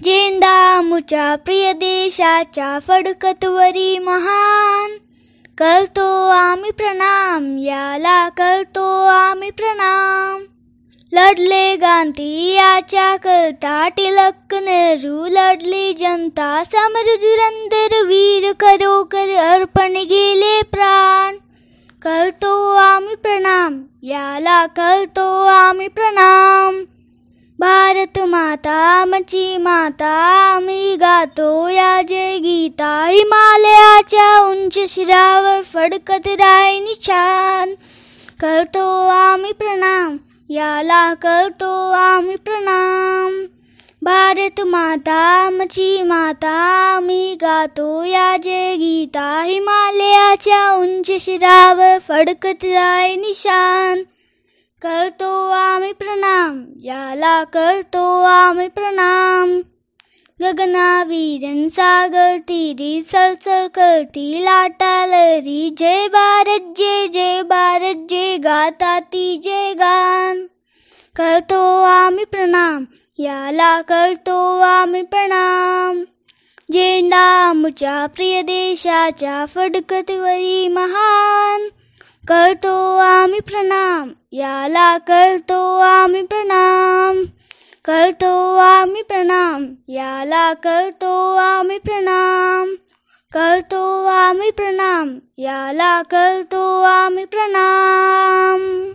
झेंडा आमुच्या प्रिय देशाच्या फडकतवरी महान करतो आम्ही प्रणाम याला करतो आम्ही प्रणाम लढले गांधी याच्या करता टिलक नेहरू लढली जनता समर धुरंधर वीर खरोखर अर्पण गेले प्राण करतो आम्ही प्रणाम याला करतो आम्ही प्रणाम रामाची माता आम्ही गातो या जय गीता हिमालयाच्या उंच शिरावर फडकत राय निशान करतो आम्ही प्रणाम याला करतो आम्ही प्रणाम भारत माता मची माता मी गातो या जय गीता हिमालयाच्या उंच शिरावर फडकत राय निशान माला कर तो आम प्रणाम गगना वीरन सागर तीरी सर सर करती लाटा लरी जय भारत जय जय भारत जय गाता ती जय गान कर तो आमी प्रणाम याला तो कर तो आमी प्रणाम झेंडा आमच्या प्रिय देशाच्या वरी महान करतो आम्ही प्रणाम याला करतो आम्ही प्रणाम करतो आमी प्रणाम याला करतो आमी प्रणाम करतो आमी प्रणाम याला करतो आमी प्रणाम